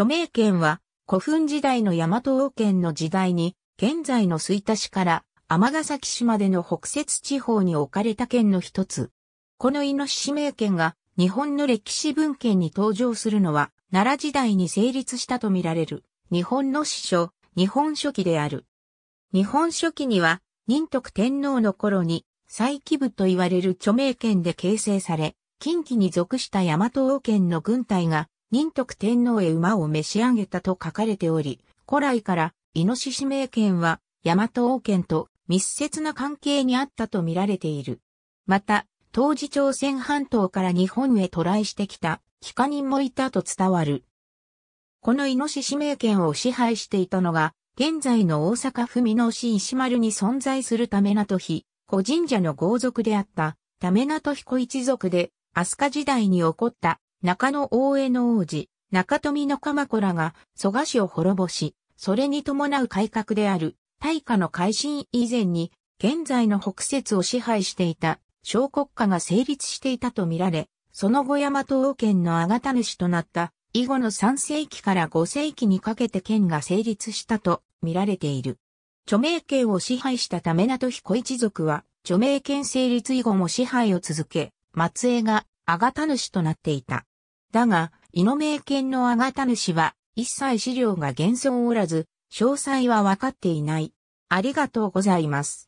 著名権は古墳時代の大和王権の時代に、現在の吹田市から尼崎市までの北摂地方に置かれた県の一つ。このイノシシ名権が日本の歴史文献に登場するのは、奈良時代に成立したとみられる、日本の史書、日本書紀である。日本書紀には、仁徳天皇の頃に、再起部と言われる著名権で形成され、近畿に属した大和王権の軍隊が、仁徳天皇へ馬を召し上げたと書かれており、古来から、イノシシ名権は、大和王権と密接な関係にあったと見られている。また、当時朝鮮半島から日本へ渡来してきた、帰化人もいたと伝わる。このイノシシ名権を支配していたのが、現在の大阪府美濃市石丸に存在するためなとひ、古神社の豪族であった、ためなと彦一族で、飛鳥時代に起こった中野大江の王子、中富の鎌子らが蘇我氏を滅ぼし、それに伴う改革である大化の改新以前に、現在の北節を支配していた小国家が成立していたとみられ、その後大和王権のあがた主となった以後の3世紀から5世紀にかけて県が成立したと見られている。著名権を支配したためなと彦一族は、著名権成立以後も支配を続け、松江があがた主となっていた。だが、の名犬のあがた主は、一切資料が現存おらず、詳細はわかっていない。ありがとうございます。